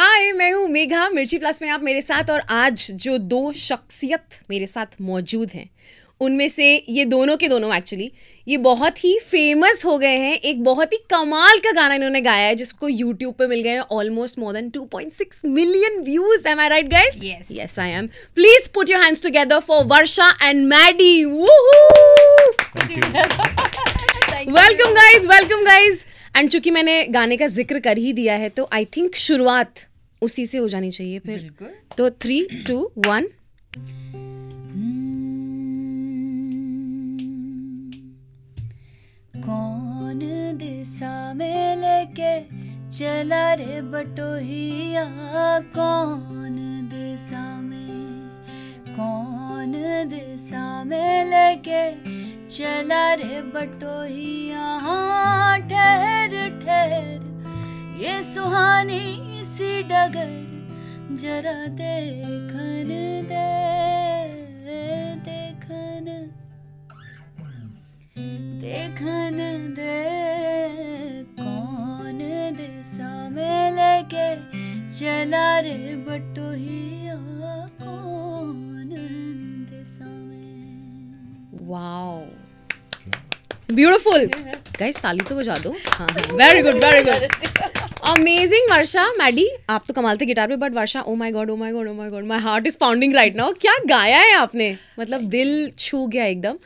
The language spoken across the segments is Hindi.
हाय मैं हूँ मेघा मिर्ची प्लस में आप मेरे साथ और आज जो दो शख्सियत मेरे साथ मौजूद हैं उनमें से ये दोनों के दोनों एक्चुअली ये बहुत ही फेमस हो गए हैं एक बहुत ही कमाल का गाना इन्होंने गाया है जिसको यूट्यूब पे मिल गए हैं almost more than 2.6 million views am I right guys yes yes I am please put your hands together for Varsha and Maddy welcome guys welcome guys and चूंकि मैंने गाने का जिक्र कर ही दिया है तो आई थिंक शुरुआत उसी से हो जानी चाहिए फिर तो थ्री टू वन कौन दिशा में लेके चला रे बटोहिया कौन दिशा में कौन दिशा में लेके चला रे बटोहिया हाँ, ठहर ठहर ये सुहानी सी डगर जरा देखन दे देखन देखन दे कौन दे सामे लेके चला रे बटो ही वाओ ब्यूटीफुल गाइस ताली तो बजा दो हाँ very good very good amazing Varsha Maddy आप तो कमाल थे गिटार पे but Varsha oh my god oh my god oh my god my heart is pounding right now क्या गाया है आपने मतलब दिल छू गया एकदम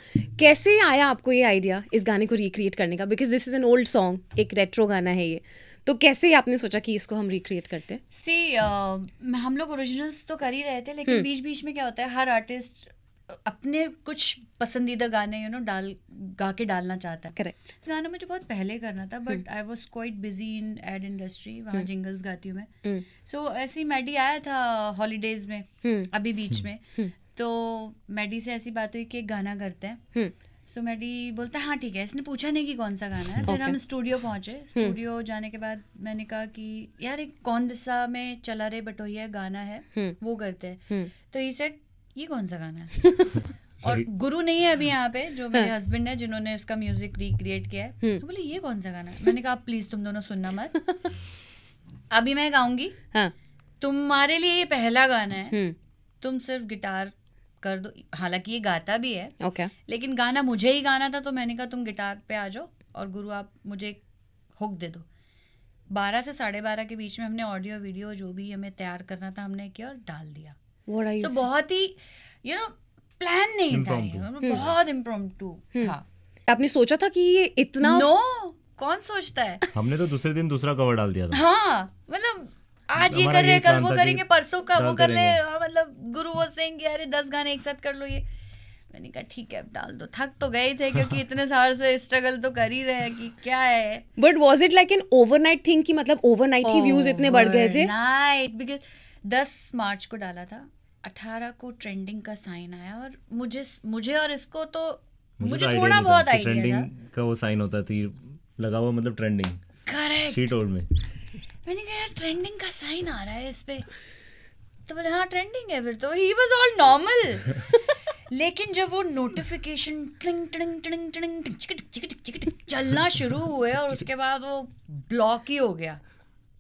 कैसे आया आपको ये आइडिया इस गाने को रिक्रिएट करने का because this is an old song एक रेट्रो गाना है ये तो कैसे आपने सोचा कि इसको हम रिक्रिएट करते हैं सी uh, हम लोग ओरिजिनल्स तो कर ही रहे थे लेकिन हम्म. बीच बीच में क्या होता है हर आर्टिस्ट अपने कुछ पसंदीदा गाने यू नो डाल गा के डालना चाहता है करेक्ट गाना मुझे बहुत पहले करना था but I was quite busy in ad industry वहाँ जिंगल्स हम्म। गाती हूँ मैं सो हम्म। ऐसे ही मैडी आया था हॉलीडेज में हम्म। अभी बीच में तो मैडी से ऐसी बात हुई कि एक गाना करते हैं सो so, मैडी बोलता है हाँ ठीक है इसने पूछा नहीं कि कौन सा गाना है फिर हम स्टूडियो पहुंचे स्टूडियो जाने के बाद मैंने कहा कि यार एक कौन सा में चला रे बटोहिया गाना है वो करते हैं तो ये सेट ये कौन सा गाना है और गुरु नहीं है अभी यहाँ पे जो मेरे हस्बैंड हाँ। है जिन्होंने इसका म्यूजिक रिक्रिएट किया है हम्म। तो बोले ये कौन सा गाना है मैंने कहा प्लीज तुम दोनों सुनना मत अभी मैं गाऊंगी हाँ। तुम्हारे लिए ये पहला गाना है हम्म। तुम सिर्फ गिटार कर दो हालांकि ये गाता भी है ओके लेकिन गाना मुझे ही गाना था तो मैंने कहा तुम गिटार पे आ जाओ और गुरु आप मुझे हुक दे दो बारह से साढ़े बारह के बीच में हमने ऑडियो वीडियो जो भी हमें तैयार करना था हमने किया और डाल दिया सो बहुत ही यू नो प्लान नहीं था hmm. बहुत इम्प्रोम्प्टू hmm. था आपने सोचा था कि ये इतना नो कौन सोचता है हमने तो दूसरे दिन दूसरा कवर डाल दिया था हाँ मतलब आज ये कर रहे कल वो करेंगे परसों का वो कर ले हाँ, मतलब गुरु वो सिंह अरे दस गाने एक साथ कर लो ये मैंने कहा ठीक है अब डाल दो थक तो गए थे क्योंकि इतने साल से स्ट्रगल तो कर ही रहे हैं कि क्या है but was it like an overnight thing मतलब ओवर नाइट ही व्यूज इतने बढ़ गए थे नाइट बिकॉज दस मार्च को डाला था अठारह को ट्रेंडिंग का साइन आया और मुझे मुझे और इसको तो मुझे, मुझे तो थोड़ा बहुत आइडिया था। का वो साइन होता थी तो लगा हुआ मतलब ट्रेंडिंग करेक्ट शी मैंने कहा यार ट्रेंडिंग का साइन आ रहा है इस पे तो बोले हाँ ट्रेंडिंग है फिर तो ही वाज ऑल नॉर्मल लेकिन जब वो नोटिफिकेशन टिंग टिंग टिंग टिंग चलना शुरू हुए और उसके बाद वो ब्लॉक ही हो गया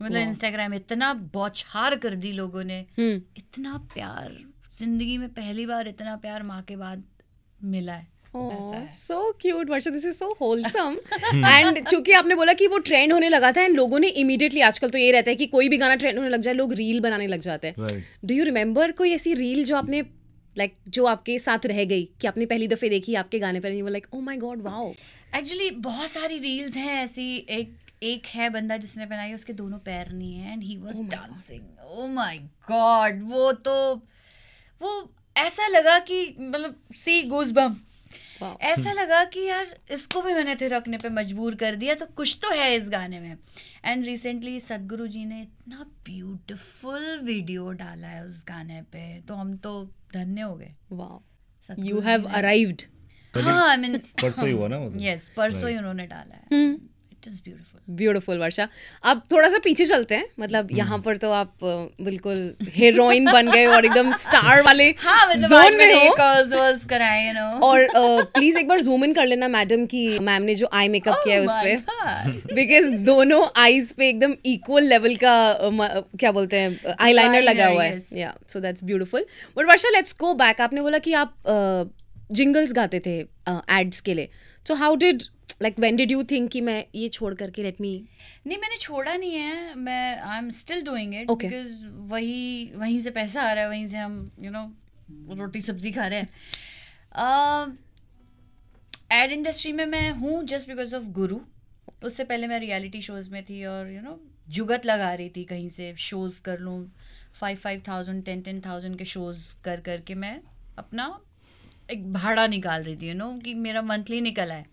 मतलब इंस्टाग्राम इतना बौछार कर दी लोगों ने हम्म। इतना प्यार जिंदगी में पहली बार इतना प्यार माँ के बाद मिला है so cute Varsha this is so wholesome and चूंकि आपने बोला कि वो ट्रेंड होने लगा था एंड लोगों ने इमीडिएटली आजकल तो ये रहता है कि कोई भी गाना ट्रेंड होने लग जाए लोग रील बनाने लग जाते हैं डू यू रिमेंबर कोई ऐसी रील जो आपने लाइक like, जो आपके साथ रह गई कि आपने पहली दफ़े देखी आपके गाने पर like oh my god wow actually बहुत सारी रील्स हैं ऐसी एक एक है बंदा जिसने पहनाई उसके दोनों पैर नहीं है and he was dancing oh my god वो तो वो ऐसा लगा कि मतलब सी गोज बम ऐसा लगा कि यार इसको भी मैंने थिरकने पे मजबूर कर दिया तो कुछ तो है इस गाने में एंड रिसेंटली सदगुरु जी ने इतना ब्यूटिफुल वीडियो डाला है उस गाने पे तो हम तो धन्य हो गए यू हैव अराइव्ड हाँ आई मीन परसों ही हुआ ना यस तो. परसों ही उन्होंने डाला है hmm. ब्यूटिफुल वर्षा अब थोड़ा सा पीछे चलते हैं मतलब hmm. यहाँ पर तो आप बिल्कुल हीरोइन बन गए और एकदम स्टार वाले हाँ, मतलब जोन में कराए you और प्लीज एक बार जूम इन कर लेना मैडम की मैम ने जो आई मेकअप oh किया है उस पर बिकॉज दोनों आईज पे एकदम इक्वल लेवल का क्या बोलते हैं आई लाइनर लगा हुआ है या so that's beautiful but Varsha let's go back आपने बोला कि आप जिंगल्स गाते थे एड्स के लिए so how did like when did you think कि मैं ये छोड़ करके लेट मी नहीं मैंने छोड़ा नहीं है मैं I am still doing it because वही वहीं से पैसा आ रहा है वहीं से हम यू you नो know, रोटी सब्जी खा रहे हैं एड uh, इंडस्ट्री में मैं हूँ जस्ट बिकॉज ऑफ गुरु उससे पहले मैं रियलिटी शोज़ में थी और यू you नो know, जुगत लगा रही थी कहीं से शोज़ कर लूँ five five thousand ten ten thousand के शोज़ कर करके मैं अपना एक भाड़ा निकाल रही थी यू you नो know, कि मेरा मंथली निकला है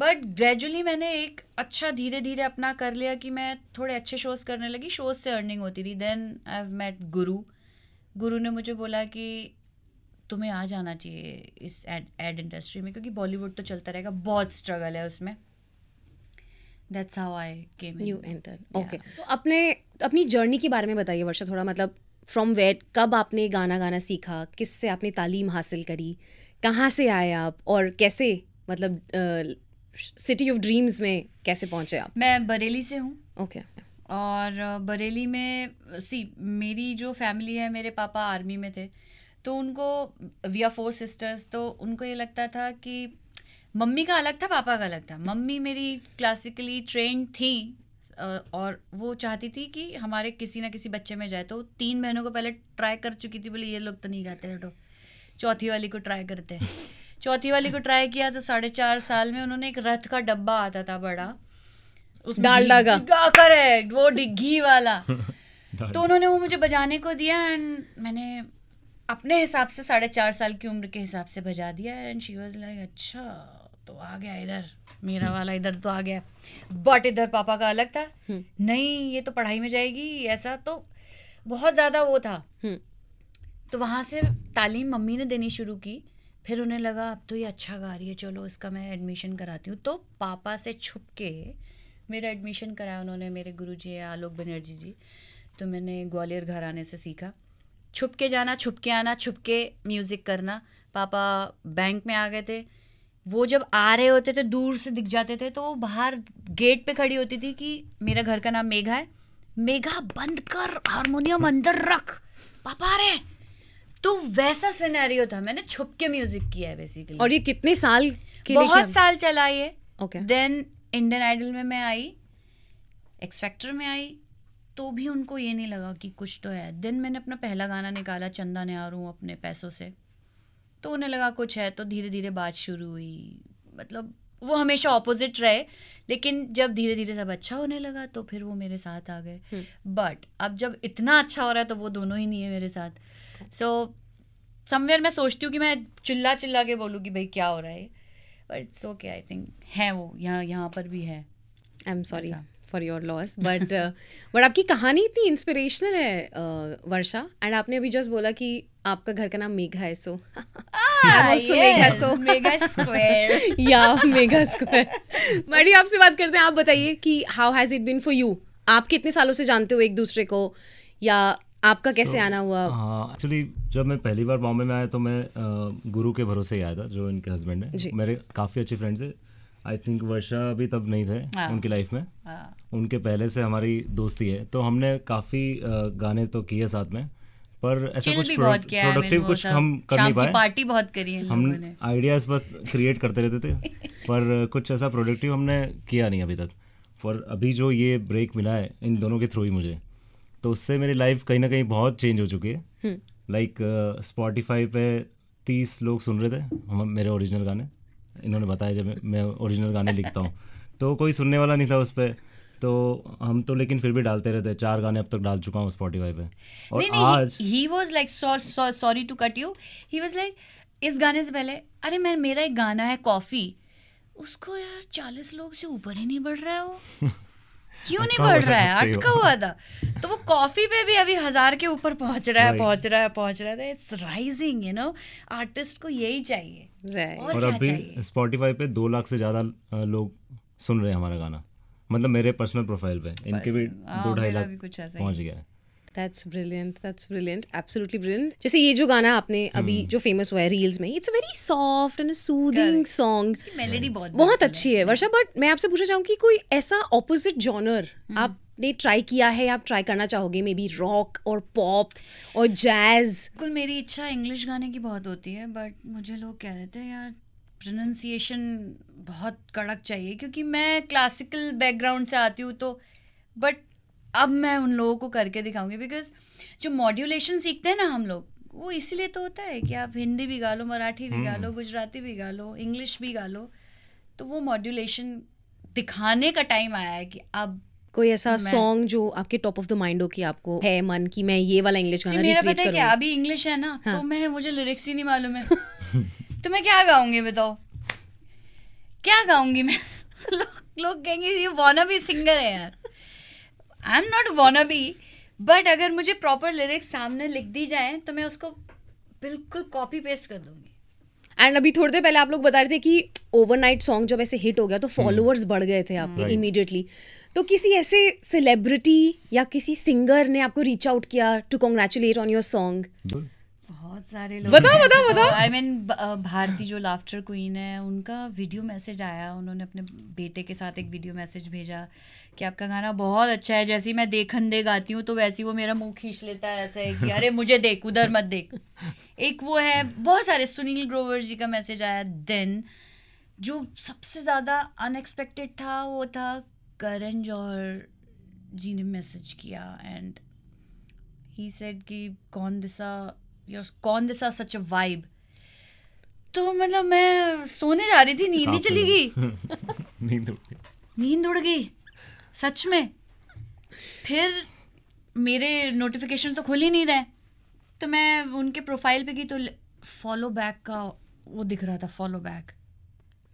बट ग्रेजुअली मैंने एक अच्छा धीरे धीरे अपना कर लिया कि मैं थोड़े अच्छे शोज़ करने लगी शोज़ से अर्निंग होती थी देन आई हैव मेट गुरु गुरु ने मुझे बोला कि तुम्हें आ जाना चाहिए इस एड इंडस्ट्री में क्योंकि बॉलीवुड तो चलता रहेगा बहुत स्ट्रगल है उसमें that's how I came you enter okay तो अपने अपनी जर्नी के बारे में बताइए वर्षा थोड़ा मतलब फ्रॉम वेयर कब आपने गाना गाना सीखा किससे आपने तालीम हासिल करी कहाँ से आए आप और कैसे मतलब सिटी ऑफ ड्रीम्स में कैसे पहुँचे आप मैं बरेली से हूँ ओके okay. और बरेली में सी मेरी जो फैमिली है मेरे पापा आर्मी में थे तो उनको वी आर फोर सिस्टर्स तो उनको ये लगता था कि मम्मी का अलग था पापा का अलग था मम्मी मेरी क्लासिकली ट्रेंड थी और वो चाहती थी कि हमारे किसी ना किसी बच्चे में जाए तो तीन बहनों को पहले ट्राई कर चुकी थी बोले ये लोग तो नहीं गाते हटो चौथी वाली को ट्राई करते हैं चौथी वाली को ट्राई किया तो साढ़े चार साल में उन्होंने एक रथ का डब्बा आता था बड़ा उस डालडा का करेक्ट वो घी वाला तो उन्होंने वो मुझे बजाने को दिया एंड मैंने अपने हिसाब से साढ़े चार साल की उम्र के हिसाब से बजा दिया एंड शी वाज लाइक अच्छा तो आ गया इधर मेरा हम्म। वाला इधर तो आ गया बट इधर पापा का अलग था हम्म। नहीं ये तो पढ़ाई में जाएगी ऐसा तो बहुत ज़्यादा वो था हम्म। तो वहाँ से तालीम मम्मी ने देनी शुरू की फिर उन्हें लगा अब तो ये अच्छा गा रही है चलो इसका मैं एडमिशन कराती हूँ तो पापा से छुप के मेरा एडमिशन कराया उन्होंने मेरे गुरु जी आलोक बनर्जी जी तो मैंने ग्वालियर घर आने से सीखा छुप के जाना छुप के आना छुप के म्यूज़िक करना पापा बैंक में आ गए थे वो जब आ रहे होते थे दूर से दिख जाते थे तो वो बाहर गेट पे खड़ी होती थी कि मेरा घर का नाम मेघा है मेघा बंद कर हारमोनियम अंदर रख पापा आ रहे हैं तो वैसा सिनेरियो था मैंने छुप के म्यूजिक किया है बेसिकली और ये कितने साल के बहुत साल चला ये ओके देन इंडियन आइडल में मैं आई एक्सपेक्टर में आई तो भी उनको ये नहीं लगा कि कुछ तो है देन मैंने अपना पहला गाना निकाला चंदा ने आ रू अपने पैसों से तो उन्हें लगा कुछ है तो धीरे धीरे बात शुरू हुई मतलब वो हमेशा ऑपोजिट रहे लेकिन जब धीरे धीरे सब अच्छा होने लगा तो फिर वो मेरे साथ आ गए बट हम्म। अब जब इतना अच्छा हो रहा है तो वो दोनों ही नहीं है मेरे साथ सो समवेयर मैं सोचती हूँ कि मैं चिल्ला चिल्ला के बोलूँ कि भाई क्या हो रहा है but it's okay I think है वो यहाँ यहाँ पर भी है I am sorry for your loss but but आपकी कहानी इतनी इंस्पिरेशनल है uh, वर्षा एंड आपने अभी जस्ट बोला कि आपका घर का नाम मेघा है सो मेघा सो मेघा स्क्वायर या मेघा स्क्वायर मैडी आपसे बात करते हैं आप बताइए कि how has it been for you आप कितने सालों से जानते हो एक दूसरे को या आपका कैसे so, आना हुआ एक्चुअली हाँ, uh, जब मैं पहली बार बॉम्बे में आया तो मैं uh, गुरु के भरोसे ही आया था जो इनके हस्बैंड है मेरे काफ़ी अच्छे फ्रेंड्स है आई थिंक वर्षा भी तब नहीं थे आ, हाँ। उनकी लाइफ में आ, हाँ। उनके पहले से हमारी दोस्ती है तो हमने काफ़ी गाने तो किए साथ में पर ऐसा कुछ प्रोडक्टिव कुछ हम कर नहीं पाए पार्टी बहुत करी है हम आइडियाज बस क्रिएट करते रहते थे पर कुछ ऐसा प्रोडक्टिव हमने किया नहीं अभी तक पर अभी जो ये ब्रेक मिला है इन दोनों के थ्रू ही मुझे तो उससे मेरी लाइफ कहीं ना कहीं बहुत चेंज हो चुकी है लाइक हम्म। स्पॉटिफाई पे तीस लोग सुन रहे थे मेरे ओरिजिनल गाने इन्होंने बताया जब मैं ओरिजिनल गाने लिखता हूँ तो कोई सुनने वाला नहीं था उस पर तो हम तो लेकिन फिर भी डालते रहते हैं चार गाने अब तक डाल चुका हूँ स्पॉटीफाई पे और नहीं, नहीं, आज he was like sorry to cut you he was like इस गाने से पहले अरे मैं मेरा एक गाना है कॉफ़ी उसको यार चालीस लोग से ऊपर ही नहीं बढ़ रहा है वो क्यों नहीं बढ़ रहा है अटका हुआ था तो वो कॉफी पे भी अभी हजार के ऊपर पहुंच रहा है पहुंच रहा है पहुंच रहा है it's rising you know artist को यही चाहिए right. और, और अभी स्पॉटिफाई पे दो लाख से ज्यादा लोग सुन रहे हैं हमारा गाना मतलब मेरे पर्सनल प्रोफाइल पे इनके भी हाँ, दो ढाई लाख पहुंच गया है that's brilliant that's brilliant absolutely brilliant जैसे ये जो गाना आपने अभी hmm. जो फेमस हुआ है रील्स में it's very soft and soothing song melody बहुत बहुत अच्छी है वर्षा बट मैं आपसे पूछना चाहूंगी कोई ऐसा ऑपोजिट जॉनर आप ने ट्राई किया है आप ट्राई करना चाहोगे मे बी रॉक और पॉप और जैज बिल्कुल मेरी इच्छा इंग्लिश गाने की बहुत होती है बट मुझे लोग कह रहे थे यार प्रोनाउंसिएशन बहुत कड़क चाहिए क्योंकि मैं क्लासिकल बैकग्राउंड से आती हूँ तो बट अब मैं उन लोगों को करके दिखाऊंगी बिकॉज जो मॉड्यूलेशन सीखते हैं ना हम लोग वो इसीलिए तो होता है कि आप हिंदी भी गा लो मराठी भी गा हम्म। लो गुजराती भी गा लो इंग्लिश भी गा लो तो वो मॉड्यूलेशन दिखाने का टाइम आया है कि अब कोई ऐसा सॉन्ग जो आपके टॉप ऑफ द माइंड हो कि आपको है मन कि मैं ये वाला इंग्लिश गाना मेरा पता है क्या अभी इंग्लिश है ना हाँ. तो मैं मुझे लिरिक्स ही नहीं मालूम है तो मैं क्या गाऊंगी बताओ क्या गाऊंगी मैं लोग लो कहेंगे ये वाना भी सिंगर है यार I am not wanna be but अगर मुझे प्रॉपर लिरिक्स सामने लिख दी जाए तो मैं उसको बिल्कुल कॉपी पेस्ट कर दूंगी एंड अभी थोड़ी देर पहले आप लोग बता रहे थे कि ओवरनाइट सॉन्ग जब ऐसे हिट हो गया तो फॉलोअर्स hmm. बढ़ गए थे आपके hmm. right. तो किसी ऐसे सेलिब्रिटी या किसी सिंगर ने आपको रीच आउट किया to congratulate on your song बहुत सारे लोग बताओ बताओ बताओ आई मीन भारती जो लाफ्टर क्वीन है उनका वीडियो मैसेज आया उन्होंने अपने बेटे के साथ एक वीडियो मैसेज भेजा कि आपका गाना बहुत अच्छा है जैसे ही मैं देखंदे गाती हूँ तो वैसे ही वो मेरा मुंह खींच लेता है ऐसे कि अरे मुझे देख उधर मत देख एक वो है बहुत सारे सुनील ग्रोवर जी का मैसेज आया देन जो सबसे ज़्यादा अनएक्सपेक्टेड था वो था करण जौहर जी ने मैसेज किया एंड ही सेड कि कौन दिशा योर कौन दिस सच अ वाइब तो मतलब मैं सोने जा रही थी नींद ही चली गई नींद उड़ गई नींद उड़ गई सच में फिर मेरे नोटिफिकेशन तो खुल ही नहीं रहे तो मैं उनके प्रोफाइल पे गई तो फॉलो बैक का वो दिख रहा था फॉलो बैक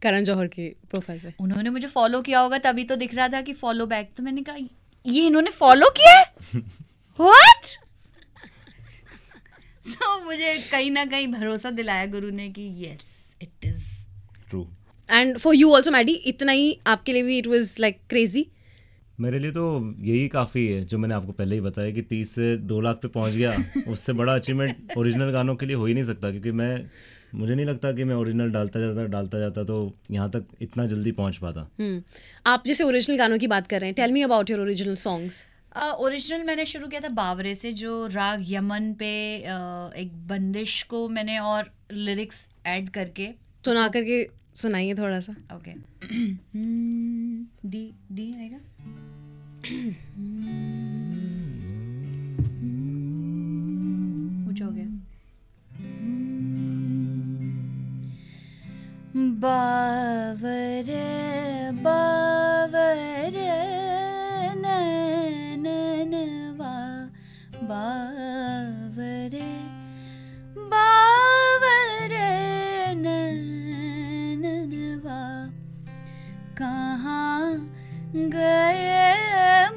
करण जौहर के प्रोफाइल पे उन्होंने मुझे फॉलो किया होगा तभी तो दिख रहा था कि फॉलो बैक तो मैंने कहा ये इन्होंने फॉलो किया व्हाट सो so, मुझे कहीं ना कहीं भरोसा दिलाया गुरु ने कि yes it is true and for you also Maddy इतना ही आपके लिए भी इट वॉज लाइक क्रेजी मेरे लिए तो यही काफ़ी है जो मैंने आपको पहले ही बताया कि तीस से दो लाख पे पहुंच गया उससे बड़ा अचीवमेंट ओरिजिनल गानों के लिए हो ही नहीं सकता क्योंकि मैं मुझे नहीं लगता कि मैं ओरिजिनल डालता जाता डालता जाता तो यहाँ तक इतना जल्दी पहुँच पाता हम्म। आप जैसे ओरिजिनल गानों की बात कर रहे हैं tell me about your original songs original uh, मैंने शुरू किया था बावरे से जो राग यमन पे uh, एक बंदिश को मैंने और लिरिक्स ऐड करके सुना करके सुनाइए थोड़ा सा ओके डी डी आएगा बावरे बावरे बावरे बावरे ननवा कहाँ गए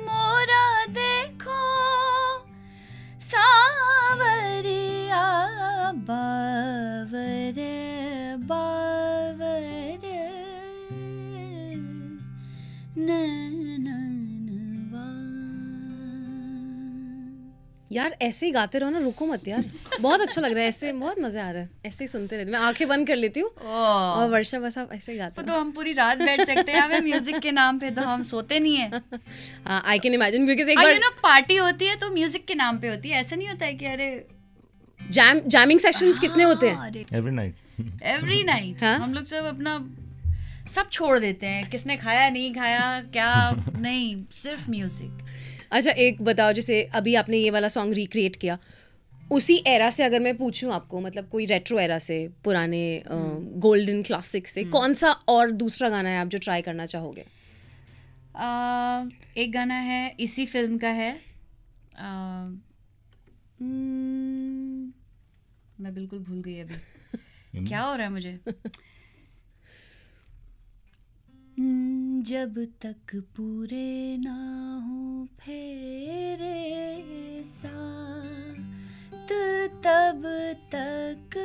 मोरा देखो सावरिया बावरे यार ऐसे ही गाते रहो ना रुको मत यार बहुत अच्छा लग रहा है ऐसे बहुत मजा आ रहा है ऐसे ही सुनते रहते मैं आंखें बंद कर लेती हूँ और वर्षा बस आप ऐसे ही गाते तो हम पूरी रात बैठ सकते हैं म्यूजिक के नाम पे तो हम सोते नहीं है आई कैन इमेजिन बिकॉज एक बार पार्टी होती है तो म्यूजिक के नाम पे होती है ऐसा नहीं होता है कि अरे जैम जैमिंग सेशंस कितने होते हैं एवरी नाइट एवरी नाइट हम लोग सब अपना सब छोड़ देते हैं किसने खाया नहीं खाया क्या नहीं सिर्फ म्यूजिक अच्छा एक बताओ जैसे अभी आपने ये वाला सॉन्ग रिक्रिएट किया उसी एरा से अगर मैं पूछूं आपको मतलब कोई रेट्रो एरा से पुराने गोल्डन uh, क्लासिक से हम्म। कौन सा और दूसरा गाना है आप जो ट्राई करना चाहोगे uh, एक गाना है इसी फिल्म का है uh, mm, मैं बिल्कुल भूल गई अभी क्या हो रहा है मुझे जब तक पूरे ना हो फेरे तो तब तक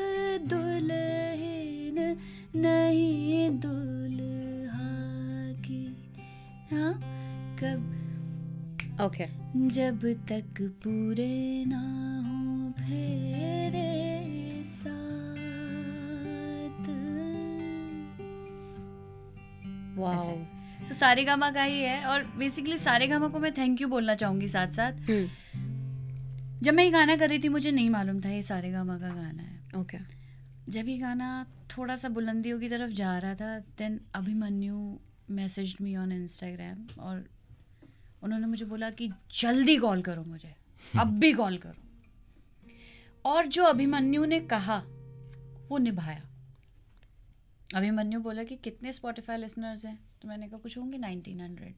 दुल्हन नहीं दुल्हा की हाँ कब ओके okay. जब तक पूरे ना हो फेरे सो सारे गामा का ही है और बेसिकली सारे गामा को मैं थैंक यू बोलना चाहूंगी साथ साथ हम्म। जब मैं ये गाना कर रही थी मुझे नहीं मालूम था ये सारे गामा का गाना है ओके जब ये गाना थोड़ा सा बुलंदियों की तरफ जा रहा था then Abhimanyu message me on Instagram और उन्होंने मुझे बोला कि जल्दी कॉल करो मुझे हम्म। अब भी कॉल करो और जो अभिमन्यु ने कहा वो निभाया अभी मनु बोला कि कितने स्पॉटिफाई लिसनर्स हैं तो मैंने कहा कुछ होंगे नाइनटीन हंड्रेड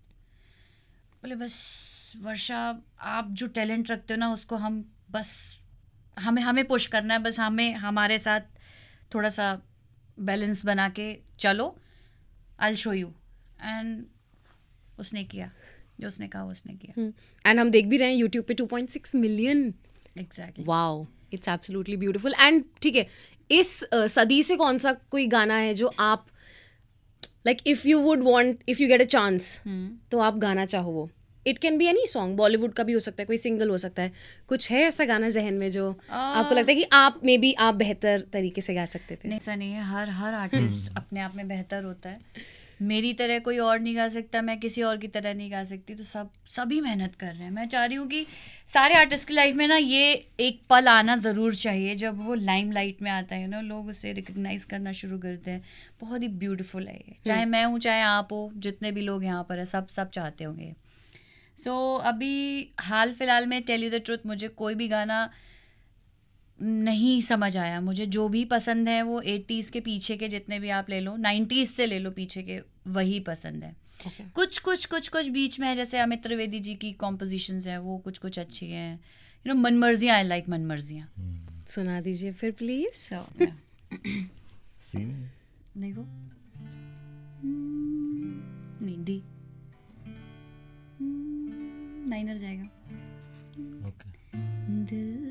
बोले बस वर्षा आप जो टैलेंट रखते हो ना उसको हम बस हमें हमें पुश करना है बस हमें हमारे साथ थोड़ा सा बैलेंस बना के चलो आई शो यू एंड उसने किया जो उसने कहा उसने किया एंड हम्म। हम देख भी रहे हैं यूट्यूब पे 2.6 million exactly wow it's absolutely beautiful and ठीक है इस सदी से कौन सा कोई गाना है जो आप like if you would want if you get a chance तो आप गाना चाहो वो it can be any song Bollywood का भी हो सकता है कोई सिंगल हो सकता है कुछ है ऐसा गाना जहन में जो uh, आपको लगता है कि आप मे बी आप बेहतर तरीके से गा सकते थे ऐसा नहीं है हर हर आर्टिस्ट hmm. अपने आप में बेहतर होता है मेरी तरह कोई और नहीं गा सकता मैं किसी और की तरह नहीं गा सकती तो सब सभी मेहनत कर रहे हैं मैं चाह रही हूँ कि सारे आर्टिस्ट की लाइफ में ना ये एक पल आना ज़रूर चाहिए जब वो लाइम लाइट में आता है ना लोग उसे रिकग्नाइज करना शुरू करते हैं बहुत ही ब्यूटिफुल है ये चाहे हम्म। मैं हूँ चाहे आप हो जितने भी लोग यहाँ पर हैं सब सब चाहते होंगे सो so, अभी हाल फिलहाल में टेली द ट्रुथ मुझे कोई भी गाना नहीं समझ आया मुझे जो भी पसंद है वो एटीज़ के पीछे के जितने भी आप ले लो नाइन्टीज़ से ले लो पीछे के वही पसंद है okay. कुछ कुछ कुछ कुछ बीच में है जैसे अमित त्रिवेदी जी की कॉम्पोजिशन हैं वो कुछ कुछ अच्छी हैं you know Manmarziyaan I like Manmarziyaan hmm. सुना दीजिए फिर प्लीज़ देखो hmm, नहीं डी माइनर hmm, जाएगा okay. दिल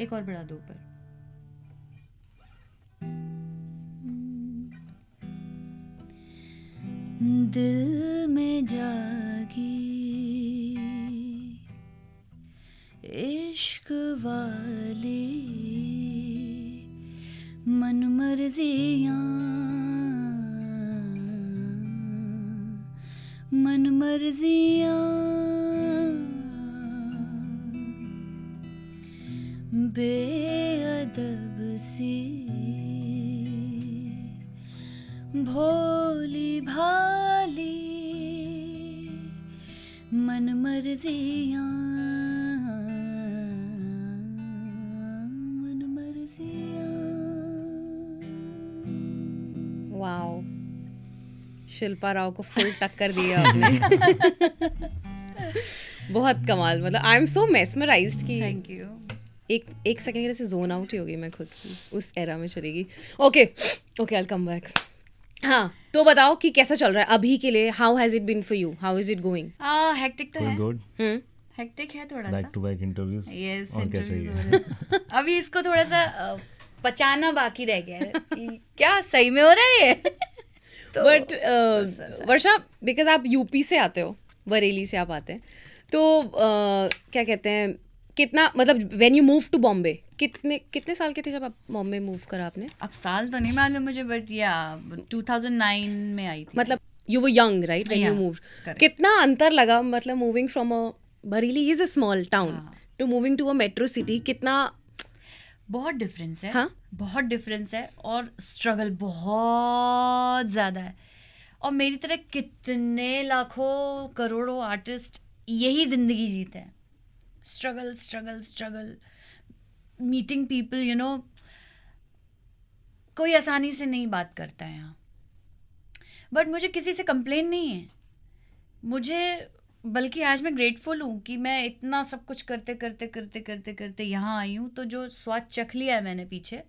एक और बढ़ा दो ऊपर दिल में जागी इश्क वाली मन मर्जियाँ मन मर्जियाँ बेअदब सी भोली भाली मन मर्जिया मन मर्जिया वाओ शिल्पा राव को फुल टक्कर दिया आपने बहुत कमाल मतलब आई एम सो मेसमराइज्ड की थैंक यू एक एक सेकेंड के लिए जोन आउट ही होगी मैं खुद की उस एरा में चलेगी okay okay I come back हाँ तो बताओ कि कैसा चल रहा है अभी के लिए how has it been for you how is it going hectic तो है गुड हेक्टिक hmm? है थोड़ा back to back interviews yes interviews अभी इसको थोड़ा सा पचाना बाकी रह गया है क्या सही में हो रहा है ये तो बट वर्षा बिकॉज आप यूपी से आते हो बरेली से आप आते हैं तो uh, क्या कहते हैं कितना मतलब when you move to Bombay कितने कितने साल के थे जब आप बॉम्बे मूव करा आपने अब साल तो नहीं मालूम मुझे बट या नाइन में आई थी मतलब यू वो young right when you move कितना अंतर लगा मतलब moving from a Bareilly is a small town to moving to a metro city कितना बहुत डिफरेंस है हाँ? बहुत डिफरेंस है और स्ट्रगल बहुत ज़्यादा है और मेरी तरह कितने लाखों करोड़ों आर्टिस्ट यही ज़िंदगी जीते हैं struggle struggle struggle meeting people you know कोई आसानी से नहीं बात करता है यहाँ बट मुझे किसी से कंप्लेन नहीं है मुझे बल्कि आज मैं ग्रेटफुल हूँ कि मैं इतना सब कुछ करते करते करते करते करते यहाँ आई हूँ तो जो स्वाद चख लिया है मैंने पीछे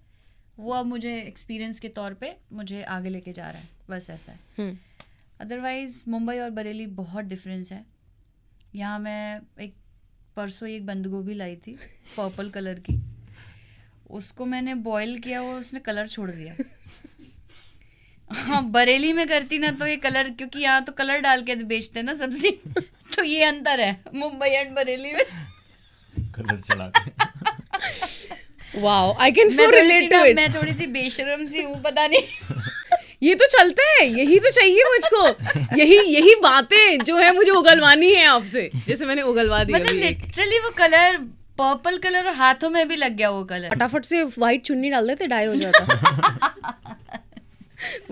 वो अब मुझे एक्सपीरियंस के तौर पे मुझे आगे लेके जा रहा है बस ऐसा है अदरवाइज़ हम्म। मुंबई और बरेली बहुत डिफरेंस है यहाँ मैं एक परसों एक बंद गोभी लाई थी पर्पल कलर की उसको मैंने बॉईल किया और उसने कलर छोड़ दिया हाँ बरेली में करती ना तो ये कलर क्योंकि यहाँ तो कलर डाल के बेचते ना सब्जी तो ये अंतर है मुंबई एंड बरेली में कलर चढ़ा wow I can so relate to it मैं थोड़ी सी बेशरम सी हूँ पता नहीं ये तो चलते है यही तो चाहिए मुझको यही यही बातें जो है मुझे उगलवानी है आपसे जैसे मैंने उगलवा दी मतलब लिटरली वो कलर पर्पल कलर और हाथों में भी लग गया वो कलर फटाफट से व्हाइट चुन्नी डाल देते डाई हो जाता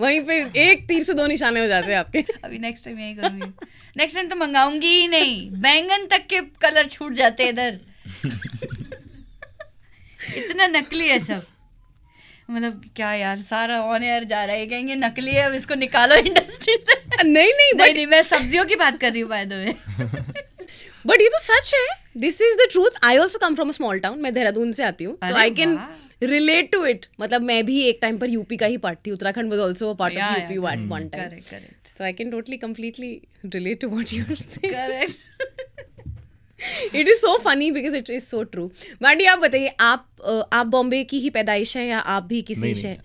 वहीं पे एक तीर से दो निशाने हो जाते हैं आपके अभी नेक्स्ट टाइम यही करूंगी नेक्स्ट टाइम तो मंगाऊंगी ही नहीं बैंगन तक के कलर छूट जाते इधर इतना नकली है सब मतलब क्या यार सारा ऑन एयर जा रहा है कहेंगे नकली है अब इसको निकालो इंडस्ट्री से नहीं नहीं नहीं, नहीं मैं सब्जियों की बात कर रही हूँ बाय द वे बट ये तो सच है this is the truth I also come from a small town मैं देहरादून से आती हूँ I can relate to it मतलब मैं भी एक टाइम पर यूपी का ही पार्ट थी Uttarakhand was also a part of UP one time correct correct so I can totally completely relate to what you are saying correct it is so funny because it is so true Maddy आप बताइए आप आप बॉम्बे की ही पैदाइश हैं या आप भी किसी शहर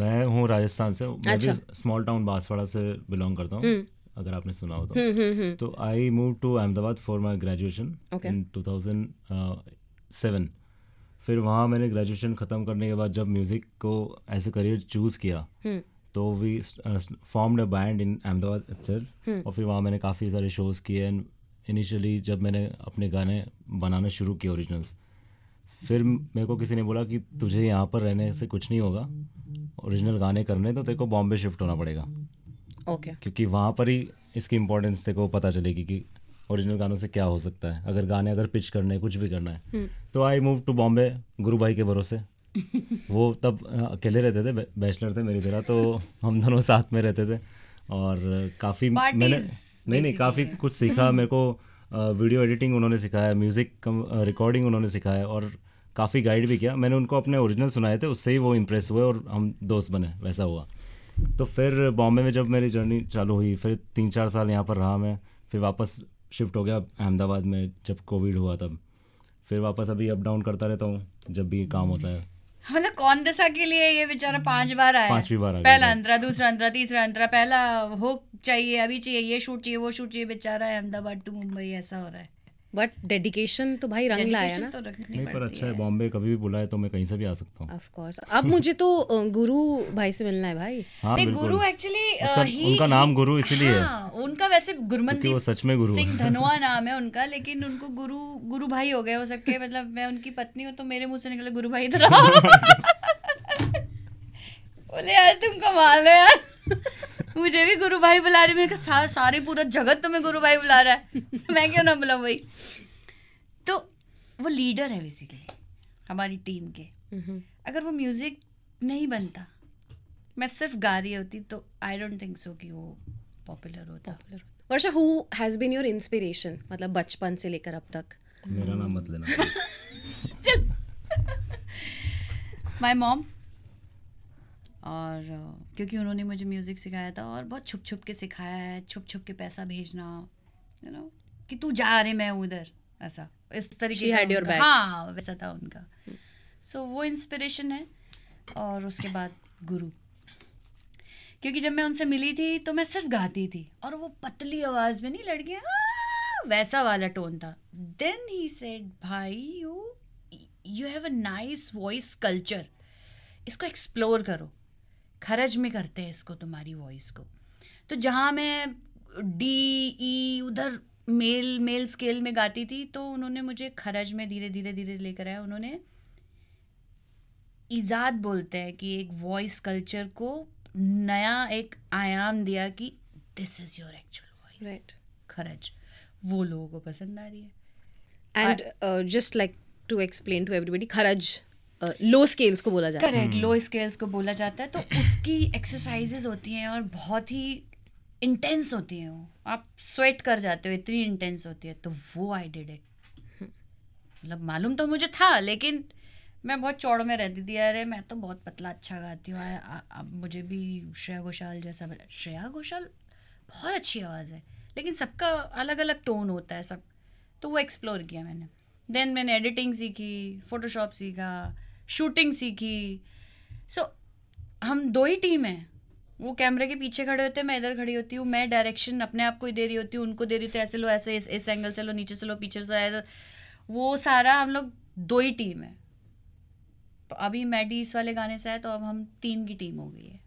मैं हूँ राजस्थान से अच्छा। स्मॉल टाउन बांसवाड़ा से बिलोंग करता हूँ हम्म। अगर आपने सुना हो तो हम्म, हम्म, तो I move to Ahmedabad for my graduation in 2007 फिर वहाँ मैंने ग्रेजुएशन ख़त्म करने के बाद जब म्यूज़िक को एज ए करियर चूज़ किया तो we formed a band in Ahmedabad और फिर वहाँ मैंने काफ़ी सारे शोज़ किए एंड इनिशियली जब मैंने अपने गाने बनाना शुरू किए ओरिजिनल्स फिर मेरे को किसी ने बोला कि तुझे यहाँ पर रहने से कुछ नहीं होगा ओरिजिनल गाने करने तो तेरे को बॉम्बे शिफ्ट होना पड़ेगा ओके okay. क्योंकि वहाँ पर ही इसकी इम्पोर्टेंस तेरे को पता चलेगी कि ओरिजिनल गानों से क्या हो सकता है अगर गाने अगर पिच करने हैं कुछ भी करना है hmm. तो आई मूव टू बॉम्बे गुरु भाई के भरोसे वो तब अकेले रहते थे बैचलर थे मेरी तरह तो हम दोनों साथ में रहते थे और काफ़ी मैंने नहीं नहीं काफ़ी कुछ सीखा मेरे को वीडियो एडिटिंग उन्होंने सिखाया म्यूज़िक रिकॉर्डिंग उन्होंने सिखाया और काफ़ी गाइड भी किया मैंने उनको अपने ओरिजिनल सुनाए थे उससे ही वो इम्प्रेस हुए और हम दोस्त बने वैसा हुआ तो फिर बॉम्बे में जब मेरी जर्नी चालू हुई फिर तीन चार साल यहाँ पर रहा मैं फिर वापस शिफ्ट हो गया अहमदाबाद में जब कोविड हुआ तब फिर वापस अभी अप डाउन करता रहता हूँ जब भी काम होता है मतलब कौन दशा के लिए ये बेचारा पांच बार आया पांचवी बार आया पहला अंतरा दूसरा अंतरा तीसरा अंतरा पहला हो चाहिए अभी चाहिए ये शूट चाहिए वो शूट चाहिए बेचारा अहमदाबाद टू मुंबई ऐसा हो रहा है बट डेडिकेशन तो भाई रंग लाया ना तो नहीं पर अच्छा है बॉम्बे कभी भी बुलाए तो मैं कहीं से भी आ सकता हूँ अब मुझे तो गुरु भाई से मिलना है भाई हाँ, गुरु एक्चुअली उनका नाम गुरु इसीलिए हाँ, उनका वैसे गुरमनदीप सच में गुरु सिंह धनोआ नाम है उनका लेकिन उनको गुरु गुरु भाई हो गए हो सकते मतलब मैं उनकी पत्नी हूँ तो मेरे मुंह से निकले गुरु भाई इधर बोले यार तुम कमाल है यार मुझे भी गुरु भाई बुला रहे मेरे सा, सारे पूरा जगत तुम्हें गुरु भाई बुला रहा है मैं क्यों ना बुलाऊँ भाई तो वो लीडर है बेसिकली हमारी टीम के अगर वो म्यूज़िक नहीं बनता मैं सिर्फ गा रही होती तो आई डोंट थिंक सो कि वो पॉपुलर होता popular Varsha who has been your inspiration मतलब बचपन से लेकर अब तक मेरा नाम मत लेना माय मॉम और uh, क्योंकि उन्होंने मुझे म्यूज़िक सिखाया था और बहुत छुप छुप के सिखाया है छुप छुप के पैसा भेजना यू नो कि तू जा रहे मैं उधर ऐसा इस तरीके का हाँ, हाँ वैसा था उनका सो so, वो इंस्पिरेशन है और उसके बाद गुरु क्योंकि जब मैं उनसे मिली थी तो मैं सिर्फ गाती थी और वो पतली आवाज़ में नहीं लड़कियाँ वैसा वाला टोन था देन ही सेड भाई you you have a nice voice culture इसको एक्सप्लोर करो खरज में करते हैं इसको तुम्हारी वॉइस को तो जहाँ मैं डी ई e, उधर मेल मेल स्केल में गाती थी तो उन्होंने मुझे खरज में धीरे धीरे धीरे लेकर आया उन्होंने ईजाद बोलते हैं कि एक वॉइस कल्चर को नया एक आयाम दिया कि this is your actual voice kharaj वो लोगों को पसंद आ रही है and just like to explain to everybody kharaj low uh, scales को बोला जाता है करेक्ट लो स्केल्स को बोला जाता है तो उसकी एक्सरसाइजेज होती हैं और बहुत ही इंटेंस होती हैं वो आप स्वेट कर जाते हो इतनी इंटेंस होती है तो वो आई डिड इट मतलब मालूम तो मुझे था लेकिन मैं बहुत चौड़ में रहती थी अरे मैं तो बहुत पतला अच्छा गाती हूँ अब मुझे भी श्रेया घोषाल जैसा श्रेया घोषाल बहुत अच्छी आवाज़ है लेकिन सबका अलग अलग टोन होता है सब तो वो एक्सप्लोर किया मैंने देन मैंने एडिटिंग सीखी फोटोशॉप सीखा शूटिंग सीखी सो so, हम दो ही टीम हैं वो कैमरे के पीछे खड़े होते हैं मैं इधर खड़ी होती हूँ मैं डायरेक्शन अपने आप को ही दे रही होती हूँ उनको दे रही होती हूँ ऐसे लो ऐसे इस इस एंगल से लो नीचे से लो पीछे से ऐसा वो सारा हम लोग दो ही टीम है अभी मैडी इस वाले गाने से है तो अब हम तीन की टीम हो गई है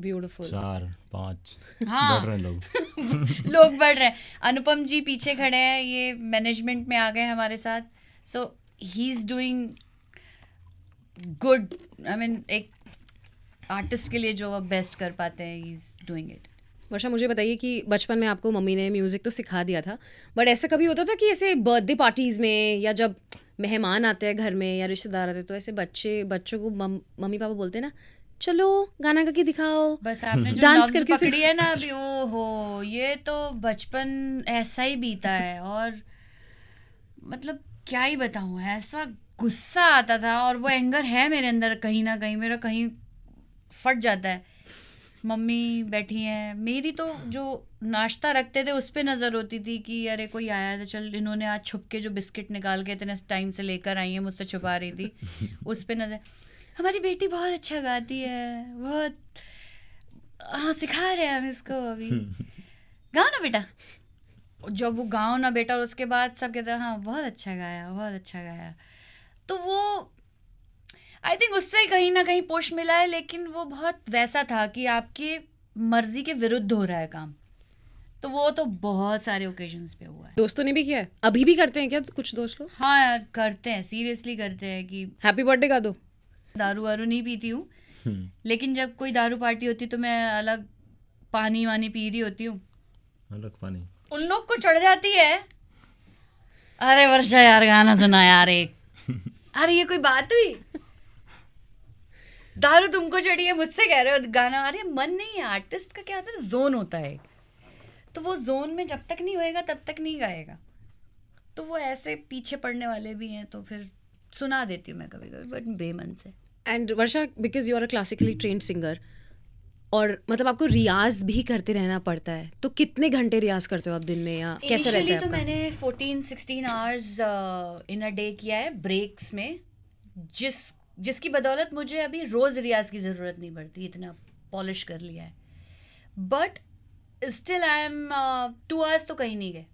ब्यूटीफुल चार पांच हाँ बढ़ रहे हैं लोग लोग बढ़ रहे हैं अनुपम जी पीछे खड़े हैं ये मैनेजमेंट में आ गए हमारे साथ so he is doing good I mean एक आर्टिस्ट के लिए जो वो बेस्ट कर पाते हैं he is doing it Varsha मुझे बताइए कि बचपन में आपको मम्मी ने म्यूज़िक तो सिखा दिया था बट ऐसा कभी होता था कि ऐसे बर्थडे पार्टीज़ में या जब मेहमान आते हैं घर में या रिश्तेदार आते हैं तो ऐसे बच्चे बच्चों को मम्मी पापा बोलते हैं ना चलो गाना गा के दिखाओ बस आपने डांस करके पकड़ी है ना अभी ओ हो ये तो बचपन ऐसा ही बीता है और मतलब क्या ही बताऊँ ऐसा गुस्सा आता था और वो एंगर है मेरे अंदर कहीं ना कहीं मेरा कहीं फट जाता है मम्मी बैठी हैं मेरी तो जो नाश्ता रखते थे उस पर नज़र होती थी कि अरे कोई आया था तो चल इन्होंने आज छुप के जो बिस्किट निकाल के इतने टाइम से लेकर आई है मुझसे छुपा रही थी उस पर नज़र हमारी बेटी बहुत अच्छा गाती है बहुत हाँ सिखा रहे हैं हम इसको अभी गाओ ना बेटा जब वो गाओ ना बेटा और उसके बाद सब कहते हैं हाँ बहुत अच्छा गाया बहुत अच्छा गाया तो वो आई थिंक उससे कहीं ना कहीं पोष मिला है लेकिन वो बहुत वैसा था कि आपकी मर्जी के विरुद्ध हो रहा है काम तो वो तो बहुत सारे ओकेजन पे हुआ है दोस्तों ने भी किया है अभी भी करते हैं क्या कुछ दोस्त लोग हाँ यार करते हैं सीरियसली करते हैं कि हैप्पी बर्थडे का दो दारू वारू नहीं पीती हूँ हम्म। लेकिन जब कोई दारू पार्टी होती तो मैं अलग पानी वानी पी रही होती हूँ अलग पानी उन लोग को चढ़ जाती है अरे वर्षा यार गाना सुना यार एक अरे ये कोई बात हुई दारू तुमको चढ़ी है मुझसे कह रहे हो गाना अरे मन नहीं है आर्टिस्ट का क्या होता है जोन होता है तो वो जोन में जब तक नहीं होएगा तब तक नहीं गाएगा तो वो ऐसे पीछे पड़ने वाले भी हैं तो फिर सुना देती हूँ मैं कभी कभी बट बेमन से and Varsha because you are a classically train singer और मतलब आपको रियाज भी करते रहना पड़ता है तो कितने घंटे रियाज करते हो आप दिन में या कैसे रहता है तो आपका? मैंने fourteen sixteen hours in a day किया है ब्रेक्स में जिस जिसकी बदौलत मुझे अभी रोज़ रियाज की ज़रूरत नहीं पड़ती इतना पॉलिश कर लिया है but still I am two hours तो कहीं नहीं गए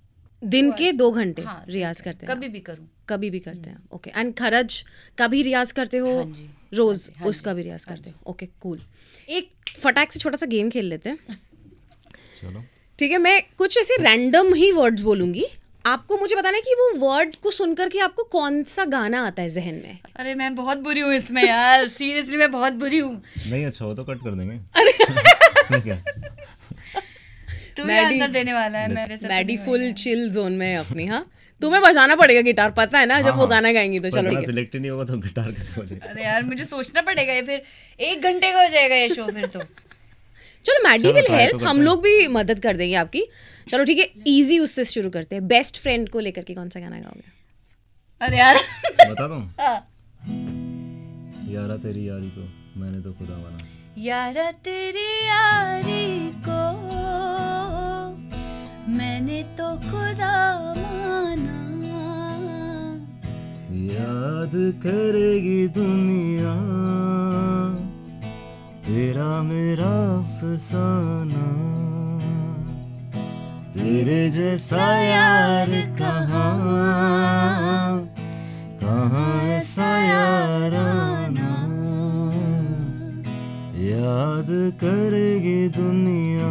दिन के दो घंटे हाँ, रियाज करते हैं कभी भी करूँ कभी भी करते हम्म। हैं ओके एंड खरज का भी रियाज करते हो हाँ रोज हाँ, हाँ उसका भी रियाज हाँ करते हो ओके कूल एक फटाक से छोटा सा गेम खेल लेते हैं चलो ठीक है मैं कुछ ऐसे रैंडम ही वर्ड्स बोलूंगी आपको मुझे बताना कि वो वर्ड को सुनकर के आपको कौन सा गाना आता है जहन में अरे मैं बहुत बुरी हूँ इसमें यार सीरियसली मैं बहुत बुरी हूँ नहीं अच्छा हो तो कट कर देंगे इसमें तू आंसर देने वाला है मेरे साथ मैडी फुल चिल जोन में अपनी हाँ तुम्हें बजाना पड़ेगा गिटार पता है ना जब हाँ, वो हाँ। गाना गाएंगी तो चलो सिलेक्ट नहीं होगा तो गिटार कैसे बजेगा अरे यार मुझे सोचना पड़ेगा ये फिर एक घंटे का हो जाएगा ये शो फिर तो चलो मैडी विल हेल्प हम लोग भी मदद कर देंगे आपकी चलो ठीक है इजी उससे शुरू करते हैं बेस्ट फ्रेंड को लेकर के कौन सा गाना गाओगे अरे यार बता दूं हाँ। यारा तेरी यारी को मैंने तो खुदा बना यारा तेरी यारी को मैंने तो खुदा माना याद करेगी दुनिया तेरा मेरा फसाना तेरे जैसा यार कहाँ कहाँ ऐसा याद करेगी दुनिया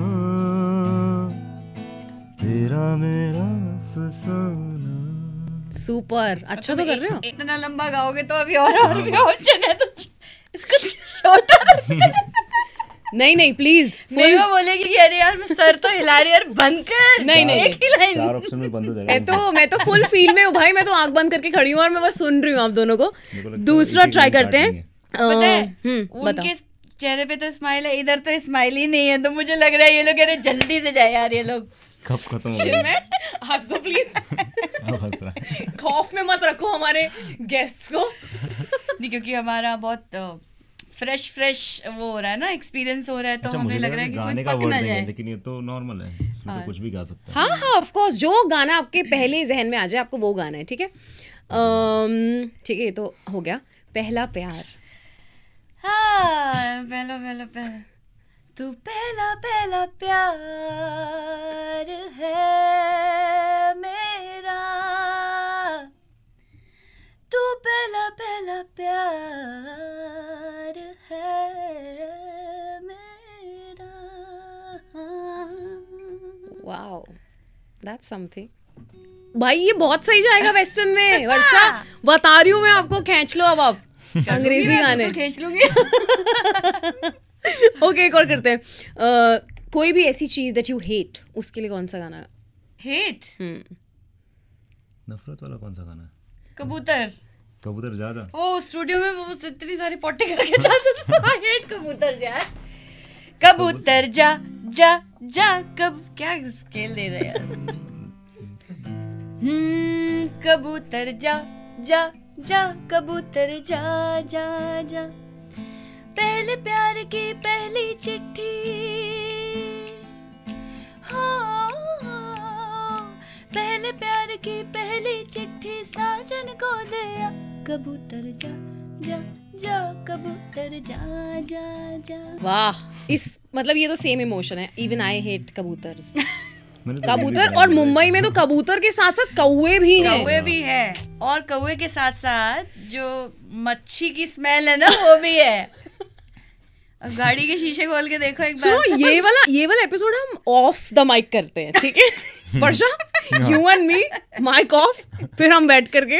तेरा मेरा फसाना सुपर अच्छा तो कर रहे हो इतना लंबा गाओगे तो अभी और और हाँ। भी ऑप्शन है तो इसको छोटा नहीं नहीं प्लीज नहीं वो बोलेगी कि अरे यार मैं सर तो हिला रही यार बंद कर नहीं नहीं एक ही लाइन चार ऑप्शन में बंद हो जाएगा मैं तो मैं तो फुल फील में हूं भाई मैं तो आंख बंद करके खड़ी हूं और मैं बस सुन रही हूं आप दोनों को दूसरा ट्राई करते हैं पता है हम्म, उनके चेहरे पे तो स्माइल है इधर तो स्माइल ही नहीं है तो मुझे लग रहा है ये लोग अरे जल्दी से जाए यार ये लोग कब खत्म हो गया हंस दो प्लीज हंस रहा खौफ में मत रखो हमारे गेस्ट्स को नहीं क्योंकि हमारा बहुत फ्रेश फ्रेश वो हो रहा है ना एक्सपीरियंस हो रहा है तो अच्छा, हमें लग रहा है कि गाने कोई पक ना जाए लेकिन ये तो नॉर्मल है इसमें तो हाँ. तो कुछ भी गा सकते हैं हाँ हाँ ऑफ कोर्स जो गाना आपके पहले जहन में आ जाए आपको वो गाना है ठीक है ठीक है तो हो गया पहला प्यार हाँ पहला पहला प्यार तू पहला पहला प्यार है मेरे तू तो पहला पहला प्यार है मेरा वाओ दैट्स समथिंग भाई ये बहुत सही जाएगा वेस्टर्न में वर्षा बता रही हूँ मैं आपको खींच लो अब आप अंग्रेजी तो गाने खींच लूंगी ओके एक और करते हैं uh, कोई भी ऐसी चीज दैट यू हेट उसके लिए कौन सा गाना हेट हम्म। hmm. नफरत वाला कौन सा गाना कबूतर कबूतर ज्यादा ओ स्टूडियो में वो इतनी सारी पॉटी करके जाता था हेट तो कबूतर यार कबूतर जा जा जा कब क्या स्केल दे रहा यार हम्म कबूतर जा जा जा कबूतर जा जा जा पहले प्यार की पहली चिट्ठी हाँ पहले प्यार की पहली चिट्ठी साजन को दे कबूतर जा जा जा कबूतर जा जा जा वाह इस मतलब ये तो सेम इमोशन है even I hate kabootar kabootar और मुंबई में तो कबूतर के साथ साथ कौए भी हैं कौए भी है और कौए के साथ साथ जो मच्छी की स्मेल है ना वो भी है अब गाड़ी के शीशे खोल के देखो एक बार ये वाला ये वाला एपिसोड हम ऑफ द माइक करते हैं ठीक है Varsha you and me mic off फिर हम बैठ करके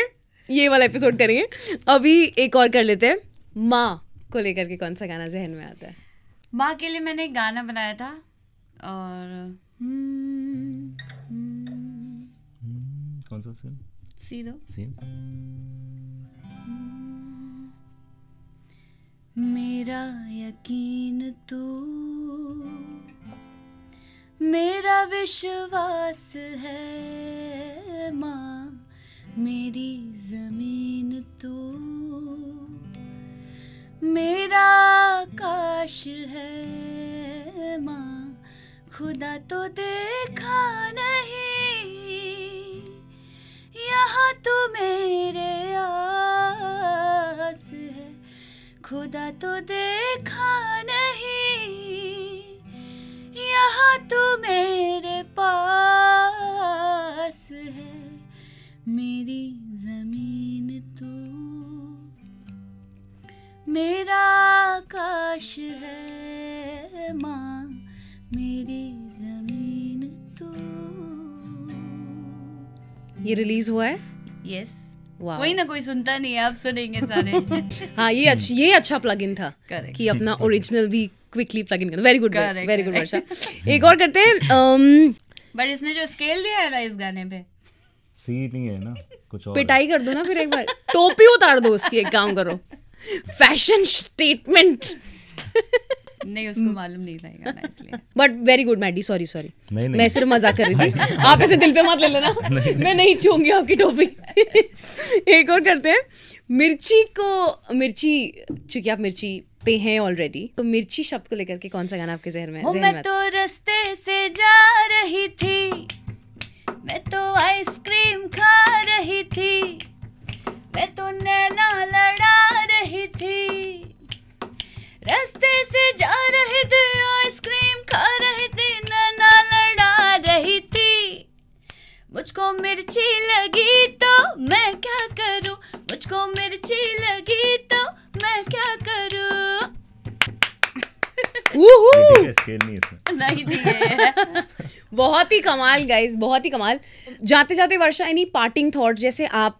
ये वाला एपिसोड करेंगे अभी एक और कर लेते हैं माँ को लेकर के कौन सा गाना जहन में आता है माँ के लिए मैंने एक गाना बनाया था और कौन सा सीन सी दो सीन मेरा यकीन तो मेरा विश्वास है माँ मेरी जमीन तू तो। मेरा काश है माँ खुदा तो देखा नहीं यहाँ तो मेरे आस है खुदा तो देखा नहीं यहाँ तो मेरे पास है मेरी जमीन तू तो मेरा आकाश है माँ मेरी जमीन तू तो ये रिलीज हुआ है यस yes. Wow. कोई ना कोई सुनता नहीं है आप सुनेंगे सारे हाँ ये अच्छा ये अच्छा प्लग था Correct. कि अपना ओरिजिनल भी क्विकली प्लग इन करना very good very good Varsha एक और करते हैं बट um, इसने जो स्केल दिया है इस गाने पे सी नहीं है ना कुछ और पिटाई कर दो ना फिर एक बार टोपी उतार दो उसकी एक काम करो फैशन स्टेटमेंट नहीं उसको मालूम नहीं था इसलिए but very good Maddy sorry sorry मैं सिर्फ मजाक कर रही थी आप ऐसे दिल पे मत ले लेना मैं नहीं छूंगी आपकी टोपी एक और करते हैं मिर्ची को मिर्ची चूंकि आप मिर्ची पे हैं ऑलरेडी तो मिर्ची शब्द को लेकर के कौन सा गाना आपके जहन में है मैं तो रस्ते से जा रही थी मैं तो आइसक्रीम खा रही थी मैं तो नैना लड़ा रही थी रास्ते से जा रही थी आइसक्रीम खा रही थी नैना लड़ा रही थी मुझको मिर्ची लगी तो मैं क्या करूं मुझको मिर्ची लगी तो मैं क्या करूं स्केल नहीं इसमें नहीं नहीं बहुत ही कमाल गाइस बहुत ही कमाल जाते जाते वर्षा एनी पार्टिंग थॉट जैसे आप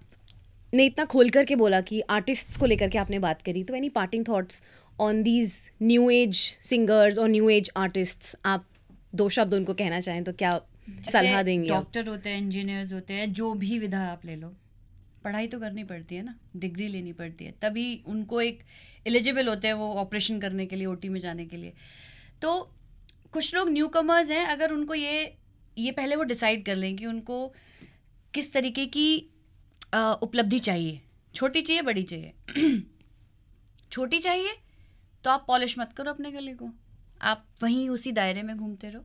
ने इतना खोल करके बोला कि आर्टिस्ट्स को लेकर के आपने बात करी तो any parting thoughts on these new age singers और न्यू एज आर्टिस्ट्स आप दो शब्द उनको कहना चाहें तो क्या सलाह देंगे डॉक्टर होते हैं इंजीनियर्स होते हैं जो भी विधा आप ले लो पढ़ाई तो करनी पड़ती है ना डिग्री लेनी पड़ती है तभी उनको एक एलिजिबल होते हैं वो ऑपरेशन करने के लिए ओ में जाने के लिए तो कुछ लोग न्यू कमर्स हैं अगर उनको ये ये पहले वो डिसाइड कर लें कि उनको किस तरीके की उपलब्धि चाहिए छोटी चाहिए बड़ी चाहिए छोटी चाहिए तो आप पॉलिश मत करो अपने गले को आप वहीं उसी दायरे में घूमते रहो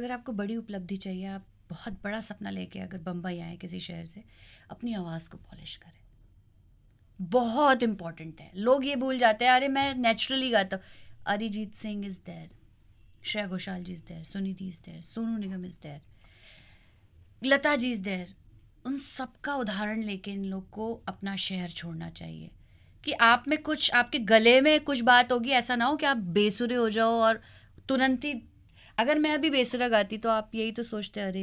अगर आपको बड़ी उपलब्धि चाहिए आप बहुत बड़ा सपना लेके अगर बम्बई आए किसी शहर से अपनी आवाज़ को पॉलिश करें बहुत इंपॉर्टेंट है लोग ये भूल जाते हैं अरे मैं नेचुरली गाता हूँ Arijit Singh is there Shreya Ghoshal ji is there Sunidhi is there Sonu Nigam is there Lata ji is there उन सबका उदाहरण लेके इन लोग को अपना शहर छोड़ना चाहिए कि आप में कुछ आपके गले में कुछ बात होगी ऐसा ना हो कि आप बेसुरे हो जाओ और तुरंत ही अगर मैं अभी बेसुरा गाती तो आप यही तो सोचते अरे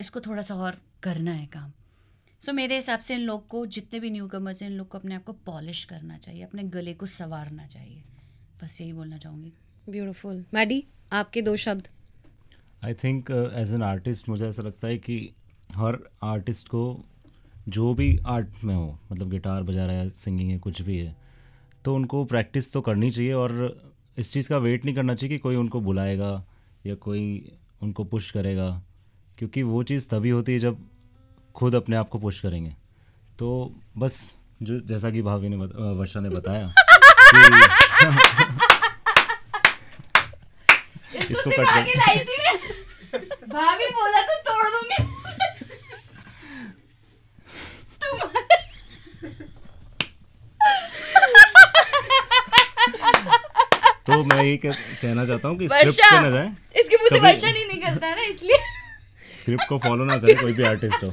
इसको थोड़ा सा और करना है काम सो so, मेरे हिसाब से इन लोग को जितने भी न्यू कमर्स हैं इन लोग को अपने आप को पॉलिश करना चाहिए अपने गले को संवारना चाहिए बस यही बोलना चाहूँगी ब्यूटिफुल मैडी आपके दो शब्द I think as an artist मुझे ऐसा लगता है कि हर आर्टिस्ट को जो भी आर्ट में हो मतलब गिटार बजा रहा है सिंगिंग है कुछ भी है तो उनको प्रैक्टिस तो करनी चाहिए और इस चीज़ का वेट नहीं करना चाहिए कि कोई उनको बुलाएगा या कोई उनको पुश करेगा क्योंकि वो चीज़ तभी होती है जब खुद अपने आप को पुश करेंगे तो बस जो जैसा कि भाभी ने वर्षा ने बताया कि इसको कट कर भाभी बोला तो तोड़ दूंगी तो मैं ये कह, कहना चाहता हूँ कि स्क्रिप्ट से ना जाए इसके मुंह वर्षा नहीं निकलता ना इसलिए स्क्रिप्ट को फॉलो ना करे कोई भी आर्टिस्ट हो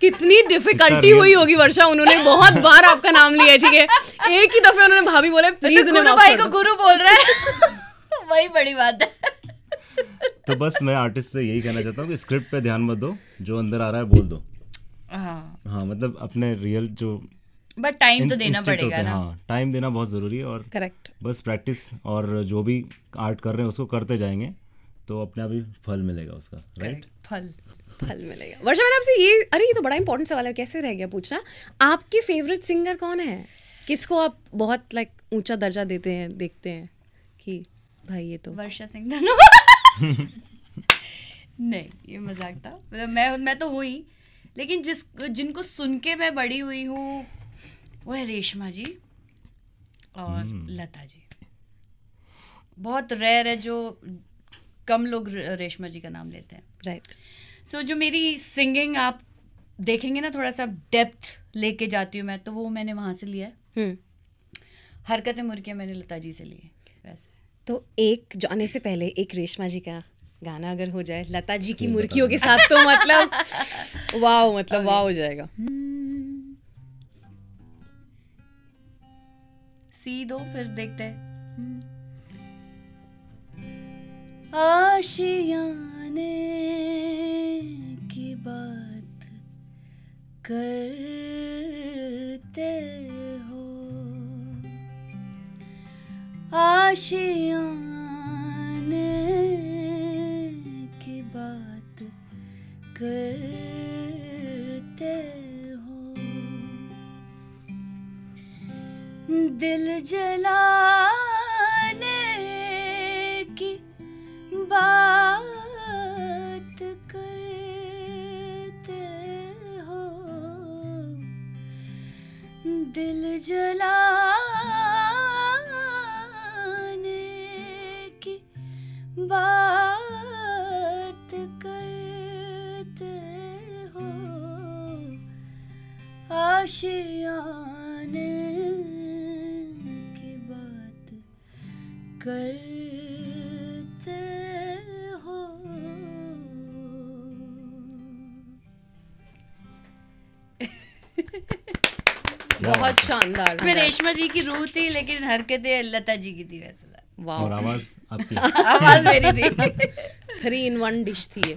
कितनी डिफिकल्टी हुई होगी वर्षा उन्होंने बहुत बार आपका नाम लिया ठीक है एक ही दफे उन्होंने भाभी बोला प्लीज अच्छा, उन्हें तो भाई को गुरु बोल रहे हैं वही बड़ी बात है तो बस मैं आर्टिस्ट से यही कहना चाहता हूँ कि स्क्रिप्ट पे ध्यान मत दो जो अंदर आ रहा है बोल दो हाँ, हाँ मतलब अपने रियल जो बट टाइम तो देना पड़ेगा ना टाइम हाँ देना बहुत ज़रूरी है और करेक्ट बस प्रैक्टिस और जो भी आर्ट कर रहे हैं उसको करते जाएंगे तो अपने आप ही फल मिलेगा उसका राइट फल फल मिलेगा वर्षा मैंने आपसे ये अरे ये तो बड़ा इंपॉर्टेंट सवाल है कैसे रह गया पूछना आपके फेवरेट सिंगर कौन है किसको आप बहुत लाइक ऊंचा दर्जा देते हैं देखते हैं कि भाई ये तो वर्षा सिंह नहीं ये मजाक था मतलब मैं मैं तो हुई लेकिन जिस जिनको सुन के मैं बड़ी हुई हूँ वो है रेशमा जी और हम्म। लता जी बहुत रेयर है जो कम लोग रेशमा जी का नाम लेते हैं राइट right. सो so, जो मेरी सिंगिंग आप देखेंगे ना थोड़ा सा डेप्थ लेके जाती हूँ मैं तो वो मैंने वहाँ से लिया है hmm. हरकतें मुर्गियाँ मैंने लता जी से ली वैसे तो एक जाने से पहले एक रेशमा जी का गाना अगर हो जाए लता जी की हम्म, मुर्गियों के साथ तो मतलब वाह मतलब वाह हो जाएगा hmm. सी दो फिर देखते हैं हम्म। आशियाने की बात करते हो आशियाने दिल जलाने की बात करते हो दिल जलाने की बात करते हो आशिया करते हो बहुत शानदार फिर रेशमा जी की रूह थी लेकिन हरकतें लता जी की थी वैसे तो। और आवाज आपकी आवाज मेरी थी थ्री इन वन डिश थी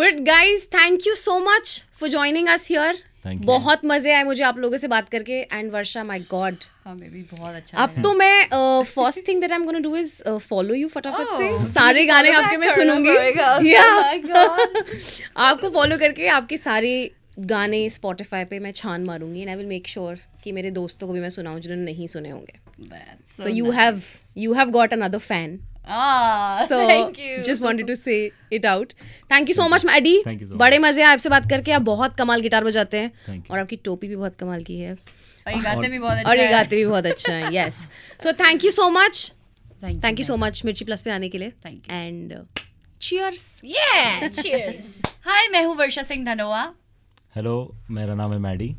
but guys thank you so much for joining us here बहुत मजे आए मुझे आप लोगों से बात करके एंड वर्षा माय गॉड हाँ, अच्छा अब तो मैं first thing that I am do is follow you फटाफट से oh, सारे गाने तो आपके मैं सुनूंगी oh आपको फॉलो करके आपके सारे गाने स्पॉटिफाई पे मैं छान मारूंगी and I will make sure कि मेरे दोस्तों को भी मैं सुनाऊं जिन्होंने नहीं सुने होंगे so you have you have got another fan so thank you. just wanted to say it out thank you Maddy बड़े मजे हैं आपसे बात करके आप बहुत कमाल गिटार बजाते हैं और आपकी टोपी भी बहुत कमाल की है और ये गाते भी बहुत अच्छा और है yes so thank you so much thank you so much Mirchi plus पे आने के लिए थैंक यू एंड चीयर्स या चीयर्स हाय मैं हूँ वर्षा सिंह धनोआ हेलो मेरा नाम है मैडी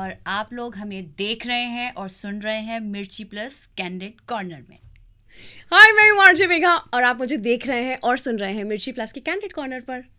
और आप लोग हमें देख रहे हैं और सुन रहे हैं मिर्ची प्लस कैंडिड कॉर्नर में हाय मैं मार्जी मेघा और आप मुझे देख रहे हैं और सुन रहे हैं मिर्ची प्लस के कैंडिड कॉर्नर पर